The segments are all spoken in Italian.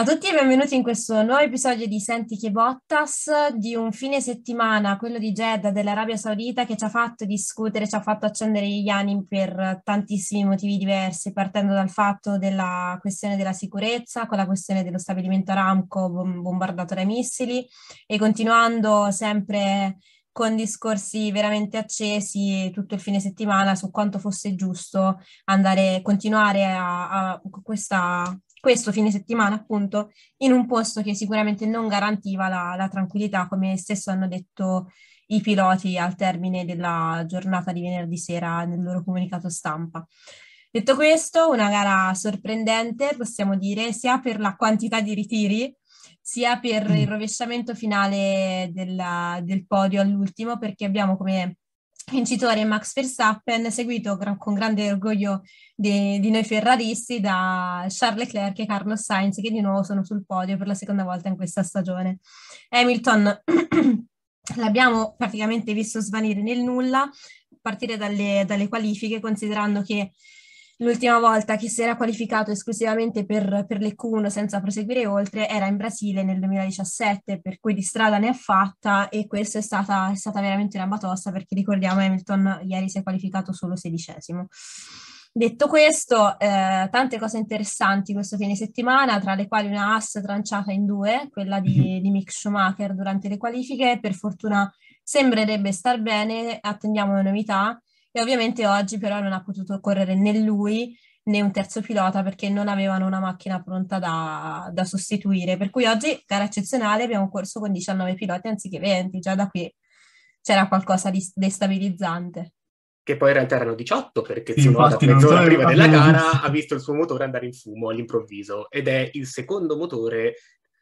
Ciao a tutti e benvenuti in questo nuovo episodio di Senti che Bottas, di un fine settimana, quello di Jeddah dell'Arabia Saudita, che ci ha fatto discutere, ci ha fatto accendere gli animi per tantissimi motivi diversi, partendo dal fatto della questione della sicurezza, con la questione dello stabilimento Aramco bombardato dai missili e continuando sempre con discorsi veramente accesi tutto il fine settimana su quanto fosse giusto andare, continuare a, a questa questo fine settimana appunto in un posto che sicuramente non garantiva la, la tranquillità come stesso hanno detto i piloti al termine della giornata di venerdì sera nel loro comunicato stampa. Detto questo, una gara sorprendente, possiamo dire, sia per la quantità di ritiri, sia per il mm. rovesciamento finale della, del podio all'ultimo, perché abbiamo, come vincitore Max Verstappen, seguito gran, con grande orgoglio di, di, noi ferraristi da Charles Leclerc e Carlos Sainz, che di nuovo sono sul podio per la seconda volta in questa stagione. Hamilton l'abbiamo praticamente visto svanire nel nulla, a partire dalle, dalle qualifiche, considerando che L'ultima volta che si era qualificato esclusivamente per, per le Q1 senza proseguire oltre era in Brasile nel 2017, per cui di strada ne ha fatta e questa è stata, è stata veramente una batosta perché ricordiamo Hamilton ieri si è qualificato solo sedicesimo. Detto questo, eh, tante cose interessanti questo fine settimana, tra le quali una AS tranciata in due, quella di, mm-hmm. di, Mick Schumacher durante le qualifiche, per fortuna sembrerebbe star bene, attendiamo le novità, e ovviamente oggi però non ha potuto correre né lui né un terzo pilota perché non avevano una macchina pronta da, da sostituire. Per cui oggi, gara eccezionale, abbiamo corso con 19 piloti anziché 20, già da qui c'era qualcosa di destabilizzante. Che poi in realtà erano 18 perché sì, Tsunoda mezz'ora prima della gara visto. ha visto il suo motore andare in fumo all'improvviso ed è il secondo motore,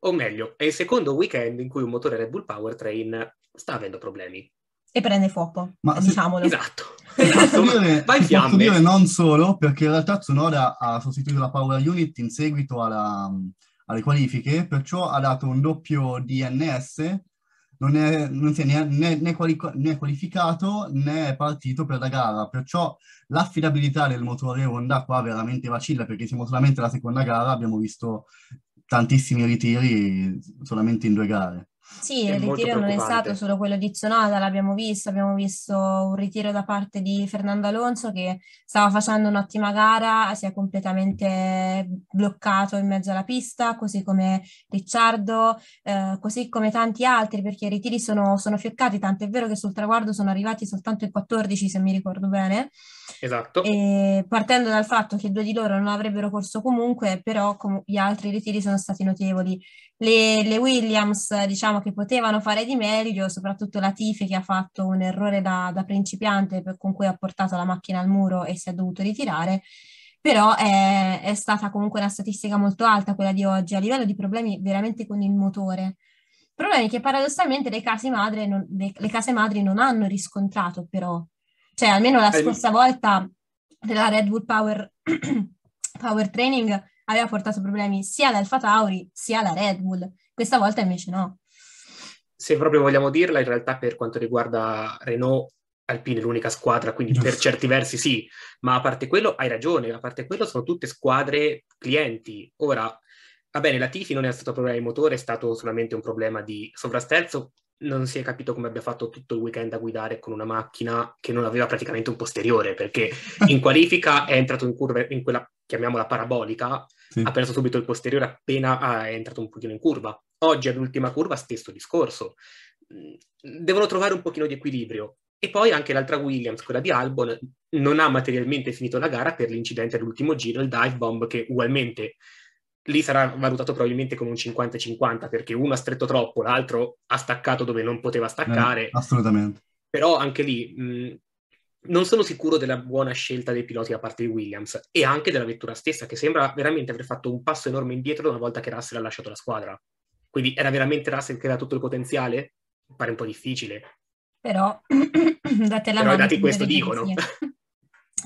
o meglio, è il secondo weekend in cui un motore Red Bull Powertrain sta avendo problemi. E prende fuoco, Ma diciamolo. Se... Esatto. esatto. Esatto. Posso dire, Vai dire non solo, perché in realtà Tsunoda ha sostituito la Power Unit in seguito alla, alle qualifiche, perciò ha dato un doppio DNS, non, è, non si è né, né, né, quali, né, qualificato né partito per la gara, perciò l'affidabilità del motore Honda qua veramente vacilla, perché siamo solamente alla seconda gara, abbiamo visto tantissimi ritiri solamente in due gare. Sì, il ritiro non è stato solo quello di Zonata, l'abbiamo visto, abbiamo visto un ritiro da parte di Fernando Alonso che stava facendo un'ottima gara, si è completamente bloccato in mezzo alla pista, così come Ricciardo, eh, così come tanti altri, perché i ritiri sono, sono fioccati, tanto è vero che sul traguardo sono arrivati soltanto in 14, se mi ricordo bene. Esatto. E partendo dal fatto che due di loro non avrebbero corso comunque, però com- gli altri ritiri sono stati notevoli. Le, le, Williams diciamo che potevano fare di meglio, soprattutto la Tifi che ha fatto un errore da, da principiante per, con cui ha portato la macchina al muro e si è dovuto ritirare, però è, è, stata comunque una statistica molto alta quella di oggi a livello di problemi veramente con il motore. Problemi che paradossalmente le case, madre non, le, le case madri non hanno riscontrato però cioè, almeno la scorsa volta della Red Bull Power, Power Training aveva portato problemi sia all'Alfa Tauri sia alla Red Bull. Questa volta invece no. Se proprio vogliamo dirla, in realtà per quanto riguarda Renault, Alpine è l'unica squadra, quindi per certi versi sì, ma a parte quello hai ragione, a parte quello sono tutte squadre clienti. Ora, va bene, la Tifi non è stato un problema di motore, è stato solamente un problema di sovrasterzo non si è capito come abbia fatto tutto il weekend a guidare con una macchina che non aveva praticamente un posteriore, perché in qualifica è entrato in curva, in quella chiamiamola parabolica, sì. ha perso subito il posteriore appena è entrato un pochino in curva. Oggi all'ultima curva stesso discorso. Mm, devono trovare un pochino di equilibrio. E poi anche l'altra Williams, quella di Albon, non ha materialmente finito la gara per l'incidente all'ultimo giro, il dive bomb che ugualmente lì sarà valutato probabilmente come un 50-50 perché uno ha stretto troppo, l'altro ha staccato dove non poteva eh, staccare. Eh, assolutamente. Però anche lì mh, non sono sicuro della buona scelta dei piloti da parte di Williams e anche della vettura stessa che sembra veramente aver fatto un passo enorme indietro una volta che Russell ha lasciato la squadra. Quindi era veramente Russell che aveva tutto il potenziale? Pare un po' difficile. Però, date la Però i dati questo dicono.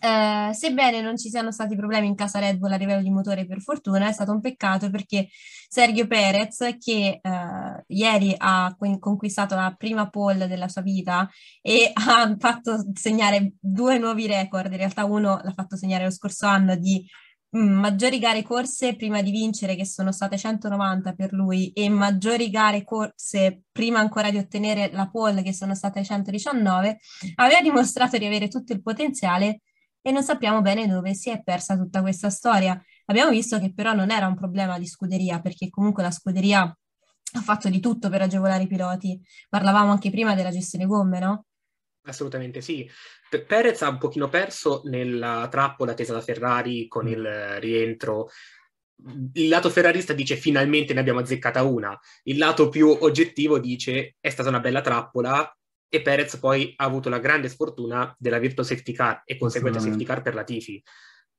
Eh, sebbene non ci siano stati problemi in casa Red Bull a livello di motore, per fortuna, è stato un peccato perché Sergio Perez, che eh, ieri ha conquistato la prima pole della sua vita e ha fatto segnare due nuovi record, in realtà uno l'ha fatto segnare lo scorso anno di mm, maggiori gare corse prima di vincere, che sono state 190 per lui, e maggiori gare corse prima ancora di ottenere la pole, che sono state 119, aveva dimostrato di avere tutto il potenziale e non sappiamo bene dove si è persa tutta questa storia. Abbiamo visto che però non era un problema di scuderia, perché comunque la scuderia ha fatto di tutto per agevolare i piloti. Parlavamo anche prima della gestione gomme, no? Assolutamente sì. P- Perez ha un pochino perso nella trappola tesa da Ferrari con mm. il rientro il lato ferrarista dice finalmente ne abbiamo azzeccata una, il lato più oggettivo dice è stata una bella trappola, e Perez poi ha avuto la grande sfortuna della virtual safety car e conseguente safety car per la Tifi.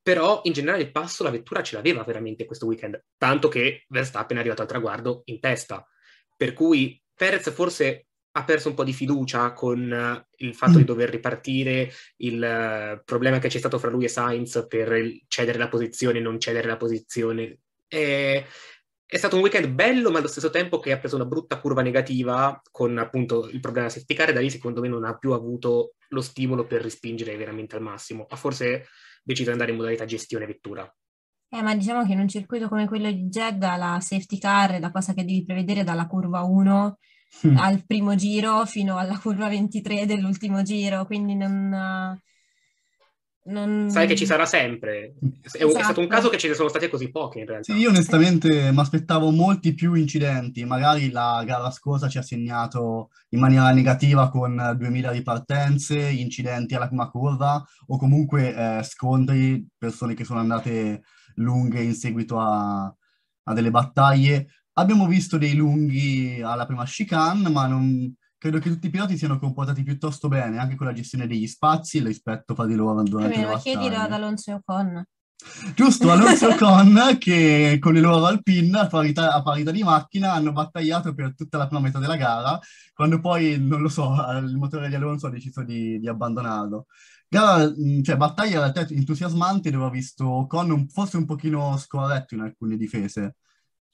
Però in generale il passo la vettura ce l'aveva veramente questo weekend, tanto che Verstappen è arrivato al traguardo in testa. Per cui Perez forse ha perso un po' di fiducia con eh, il fatto di mm. dover ripartire, il eh, problema che c'è stato fra lui e Sainz per cedere la posizione, non cedere la posizione. E è stato un weekend bello, ma allo stesso tempo che ha preso una brutta curva negativa con appunto il problema safety car, e da lì secondo me non ha più avuto lo stimolo per respingere veramente al massimo. Ha forse deciso di andare in modalità gestione vettura. Eh, ma diciamo che in un circuito come quello di Jeddah la safety car è la cosa che devi prevedere dalla curva 1 mm. al primo giro fino alla curva 23 dell'ultimo giro, quindi non, non... Sai che ci sarà sempre. È, esatto. è, stato un esatto. caso che ce ne sono state così poche in realtà. Sì, io onestamente mi aspettavo molti più incidenti. Magari la gara scorsa ci ha segnato in maniera negativa con 2000 ripartenze, incidenti alla prima curva o comunque eh, scontri, persone che sono andate lunghe in seguito a, a delle battaglie. Abbiamo visto dei lunghi alla prima chicane, ma non, credo che tutti i piloti siano comportati piuttosto bene, anche con la gestione degli spazi e il rispetto di loro durante Vabbè, le battaglie. chiedilo ad Alonso Ocon. Giusto, Alonso Ocon che con il loro Alpine a parità, a parità, di macchina hanno battagliato per tutta la prima metà della gara, quando poi, non lo so, eh, il motore di Alonso ha deciso di, di abbandonarlo. Gara, cioè, battaglia in realtà entusiasmante dove ho visto Ocon un, forse un pochino scorretto in alcune difese,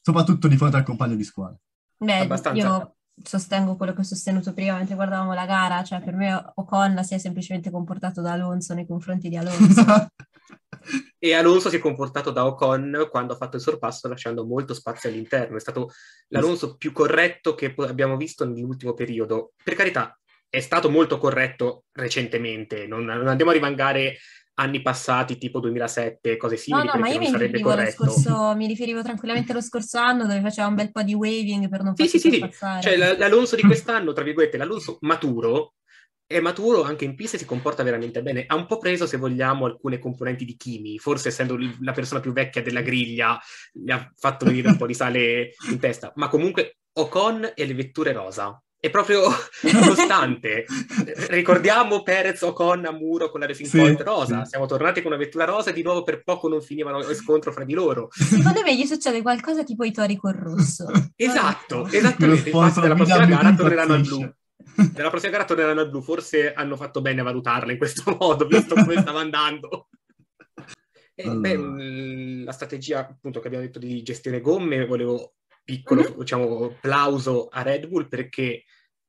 soprattutto di fronte al compagno di squadra. Beh, Abbastanza. io sostengo quello che ho sostenuto prima mentre guardavamo la gara, cioè per me Ocon si è semplicemente comportato da Alonso nei confronti di Alonso. e Alonso si è comportato da Ocon quando ha fatto il sorpasso lasciando molto spazio all'interno, è stato l'Alonso più corretto che abbiamo visto nell'ultimo periodo. Per carità, è stato molto corretto recentemente, non, non andiamo a rimangare anni passati, tipo 2007, cose simili, no, no, ma io mi riferivo, scorso, mi riferivo tranquillamente allo scorso anno dove faceva un bel po' di waving per non sì, sì, sì, passare. Cioè l'Alonso di quest'anno, tra virgolette, l'Alonso maturo, è maturo anche in pista e si comporta veramente bene. Ha un po' preso, se vogliamo, alcune componenti di Kimi, forse essendo la persona più vecchia della griglia, le ha fatto venire un po' di sale in testa, ma comunque Ocon e le vetture rosa è proprio costante. Ricordiamo Perez Ocon a muro con la Racing sì, Point rosa. Sì. Siamo tornati con una vettura rosa e di nuovo per poco non finivano lo scontro fra di loro. Secondo me gli succede qualcosa tipo i tori col rosso. esatto, esattamente. Infatti della prossima gara torneranno al blu. Nella prossima gara torneranno al blu. Forse hanno fatto bene a valutarla in questo modo, visto come stava andando. E, eh, allora. beh, mm, la strategia appunto che abbiamo detto di gestione gomme, volevo piccolo mm-hmm. diciamo, plauso a Red Bull perché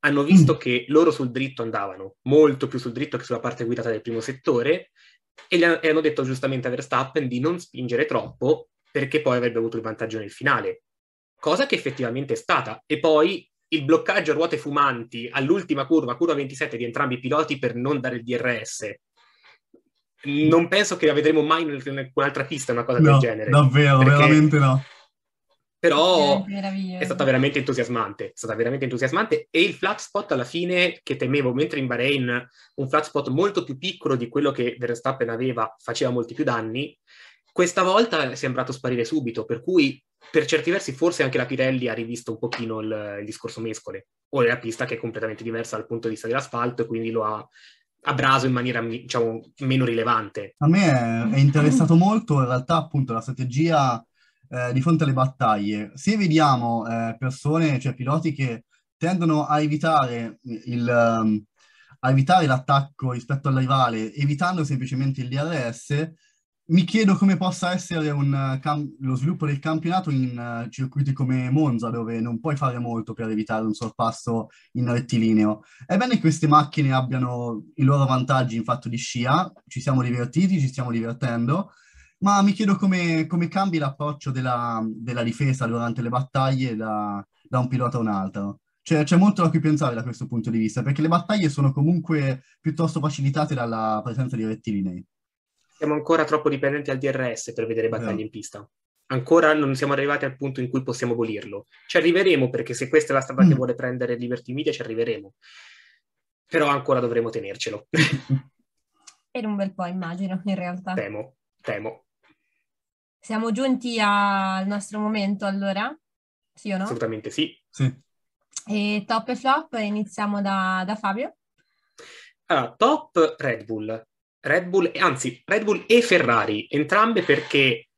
hanno visto mm. che loro sul dritto andavano, molto più sul dritto che sulla parte guidata del primo settore, e, hanno, e hanno detto giustamente a Verstappen di non spingere troppo perché poi avrebbe avuto il vantaggio nel finale, cosa che effettivamente è stata. E poi il bloccaggio a ruote fumanti all'ultima curva, curva 27 di entrambi i piloti per non dare il DRS. Non penso che la vedremo mai in un'altra pista una cosa no, del genere. Davvero, veramente no però è stata veramente entusiasmante, è stata veramente entusiasmante e il flat spot alla fine che temevo, mentre in Bahrain un flat spot molto più piccolo di quello che Verstappen aveva faceva molti più danni, questa volta è sembrato sparire subito, per cui per certi versi forse anche la Pirelli ha rivisto un pochino il, il discorso mescole, o è la pista che è completamente diversa dal punto di vista dell'asfalto e quindi lo ha abraso in maniera diciamo meno rilevante. A me è interessato molto in realtà appunto la strategia eh, di fronte alle battaglie, se vediamo eh, persone, cioè piloti che tendono a evitare, il, um, a evitare l'attacco rispetto al rivale, evitando semplicemente il DRS, mi chiedo come possa essere un, eh, cam- lo sviluppo del campionato in uh, circuiti come Monza, dove non puoi fare molto per evitare un sorpasso in rettilineo. È bene che queste macchine abbiano i loro vantaggi in fatto di scia, ci siamo divertiti, ci stiamo divertendo, ma mi chiedo come, come cambi l'approccio della, della, difesa durante le battaglie da, da un pilota a un altro. Cioè, c'è molto da cui pensare da questo punto di vista, perché le battaglie sono comunque piuttosto facilitate dalla presenza di rettilinei. Siamo ancora troppo dipendenti dal DRS per vedere battaglie eh. in pista. Ancora non siamo arrivati al punto in cui possiamo volirlo. Ci arriveremo, perché se questa è la strada mm. che vuole prendere Liberty Media, ci arriveremo. Però ancora dovremo tenercelo. per un bel po', immagino, in realtà. Temo, temo. Siamo giunti al nostro momento allora? Sì o no? Assolutamente sì. sì. E top e flop, iniziamo da, da Fabio. Allora, top Red Bull. Red Bull, anzi, Red Bull e Ferrari, entrambe perché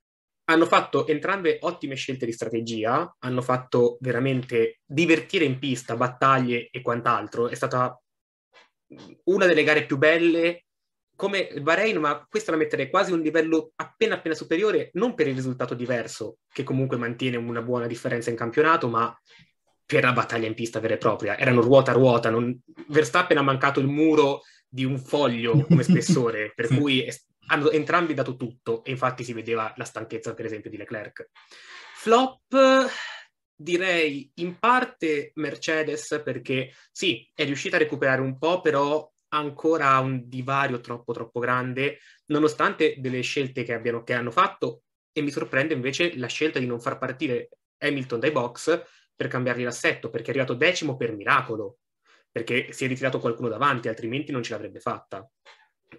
hanno fatto entrambe ottime scelte di strategia, hanno fatto veramente divertire in pista, battaglie e quant'altro. È stata una delle gare più belle come il Bahrain, ma questa la metterei quasi a un livello appena appena superiore, non per il risultato diverso, che comunque mantiene una buona differenza in campionato, ma per la battaglia in pista vera e propria. Erano ruota a ruota, non... Verstappen ha mancato il muro di un foglio come spessore, per cui è... hanno entrambi dato tutto e infatti si vedeva la stanchezza per esempio di Leclerc. Flop direi in parte Mercedes perché sì, è riuscita a recuperare un po', però ancora un divario troppo troppo grande, nonostante delle scelte che, abbiano, che hanno fatto, e mi sorprende invece la scelta di non far partire Hamilton dai box per cambiargli l'assetto, perché è arrivato decimo per miracolo, perché si è ritirato qualcuno davanti, altrimenti non ce l'avrebbe fatta.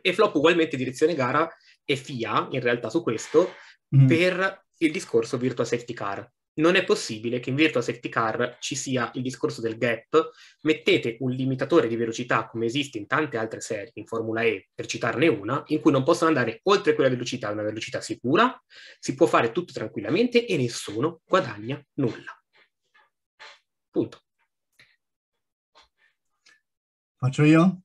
E flop ugualmente direzione gara e FIA, in realtà su questo, mm. per il discorso virtual safety car, non è possibile che in virtual safety car ci sia il discorso del gap, mettete un limitatore di velocità come esiste in tante altre serie, in Formula E per citarne una, in cui non possono andare oltre quella velocità, una velocità sicura, si può fare tutto tranquillamente e nessuno guadagna nulla. Punto. Faccio io?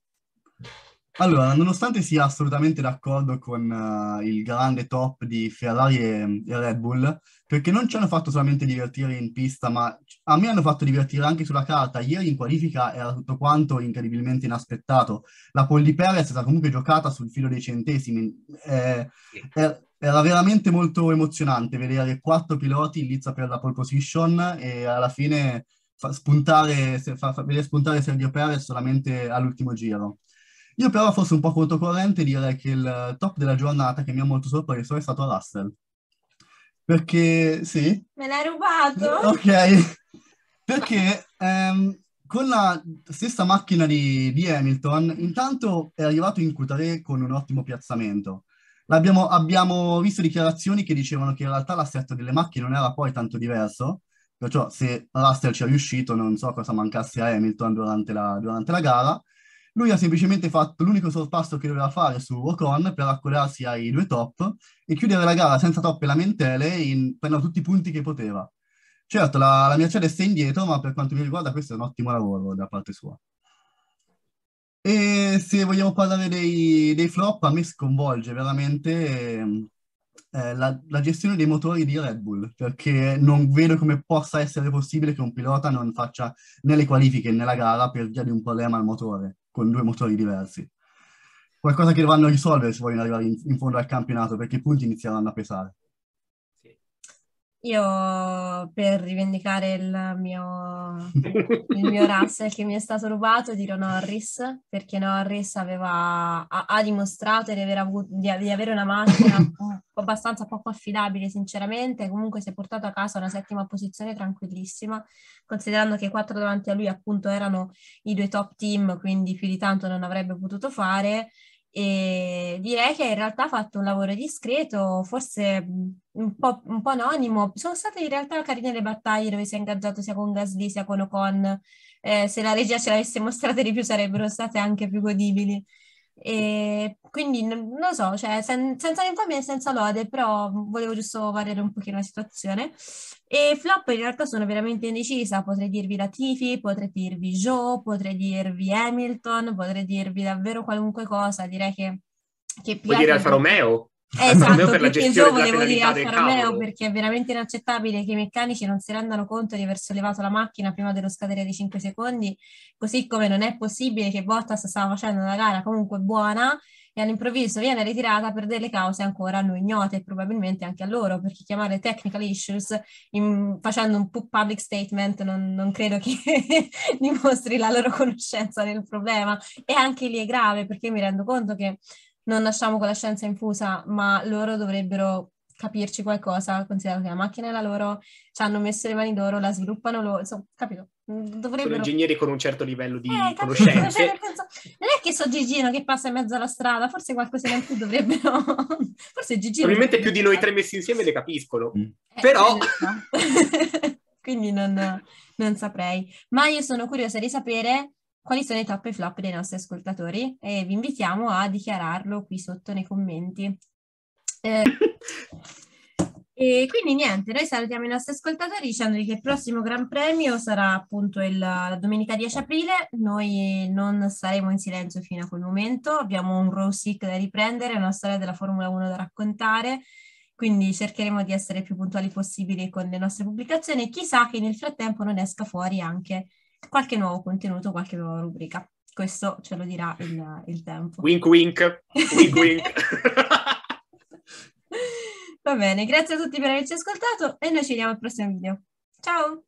Allora, nonostante sia assolutamente d'accordo con uh, il grande top di Ferrari e, e, Red Bull, perché non ci hanno fatto solamente divertire in pista, ma a me hanno fatto divertire anche sulla carta. Ieri in qualifica era tutto quanto incredibilmente inaspettato. La pole di Perez è stata comunque giocata sul filo dei centesimi. Eh, er- era veramente molto emozionante vedere quattro piloti in lizza per la pole position e alla fine fa spuntare, fa, fa, vedere spuntare Sergio Perez solamente all'ultimo giro. Io però forse un po' controcorrente direi che il top della giornata che mi ha molto sorpreso è stato Russell. Perché sì. Me l'hai rubato? Ok. Perché ehm, con la stessa macchina di, di, Hamilton, intanto è arrivato in Q3 con un ottimo piazzamento. L'abbiamo, abbiamo visto dichiarazioni che dicevano che in realtà l'assetto delle macchine non era poi tanto diverso, perciò se Russell ci è riuscito non so cosa mancasse a Hamilton durante la, durante la gara, lui ha semplicemente fatto l'unico sorpasso che doveva fare su Ocon per accodarsi ai due top e chiudere la gara senza troppe lamentele, in, prendendo tutti i punti che poteva. Certo, la, la Mercedes è indietro, ma per quanto mi riguarda questo è un ottimo lavoro da parte sua. E se vogliamo parlare dei, dei flop, a me sconvolge veramente ehm, eh, la, la, gestione dei motori di Red Bull, perché non vedo come possa essere possibile che un pilota non faccia né le qualifiche né la gara per via di un problema al motore con due motori diversi. Qualcosa che dovranno risolvere se vogliono arrivare in, in fondo al campionato perché i punti inizieranno a pesare. Io per rivendicare il mio, il mio Russell che mi è stato rubato dirò Norris, perché Norris aveva, ha, ha dimostrato di aver, avuto, di, di avere una macchina abbastanza poco affidabile sinceramente, comunque si è portato a casa una settima posizione tranquillissima, considerando che quattro davanti a lui appunto erano i due top team, quindi più di tanto non avrebbe potuto fare e direi che in realtà ha fatto un lavoro discreto, forse un po', un po', anonimo. Sono state in realtà carine le battaglie dove si è ingaggiato sia con Gasly sia con Ocon. Eh, se la regia ce l'avesse mostrata di più sarebbero state anche più godibili. E quindi non lo so, cioè, sen- senza infamia e senza lode, però volevo giusto variare un pochino la situazione. E flop in realtà sono veramente indecisa, potrei dirvi Latifi, potrei dirvi Joe, potrei dirvi Hamilton, potrei dirvi davvero qualunque cosa, direi che... che Puoi dire Alfa Romeo? Eh, esatto, per perché io volevo dire al Carmeo perché è veramente inaccettabile che i meccanici non si rendano conto di aver sollevato la macchina prima dello scadere di 5 secondi, così come non è possibile che Bottas stava facendo una gara comunque buona e all'improvviso viene ritirata per delle cause ancora a noi ignote e probabilmente anche a loro, perché chiamare technical issues in, facendo un public statement non, non credo che dimostri la loro conoscenza del problema e anche lì è grave perché mi rendo conto che non nasciamo con la scienza infusa, ma loro dovrebbero capirci qualcosa, considerato che la macchina è la loro, ci hanno messo le mani loro, la sviluppano loro, insomma, capito? Mm, dovrebbero... Sono ingegneri con un certo livello di eh, conoscenze. Cioè, non è che so Gigino che passa in mezzo alla strada, forse qualcosa in più dovrebbero... forse Gigino... Probabilmente più di noi tre messi insieme le capiscono, mm. eh, però... Eh, Quindi non, non saprei. Ma io sono curiosa di sapere quali sono i top e flop dei nostri ascoltatori e vi invitiamo a dichiararlo qui sotto nei commenti. Eh, e quindi niente, noi salutiamo i nostri ascoltatori dicendogli che il prossimo Gran Premio sarà appunto il, la domenica 10 aprile, noi non saremo in silenzio fino a quel momento, abbiamo un row sick da riprendere, una storia della Formula 1 da raccontare, quindi cercheremo di essere più puntuali possibili con le nostre pubblicazioni, chissà che nel frattempo non esca fuori anche qualche nuovo contenuto, qualche nuova rubrica. Questo ce lo dirà il, il tempo. Wink wink, wink wink. Va bene, grazie a tutti per averci ascoltato e noi ci vediamo al prossimo video. Ciao!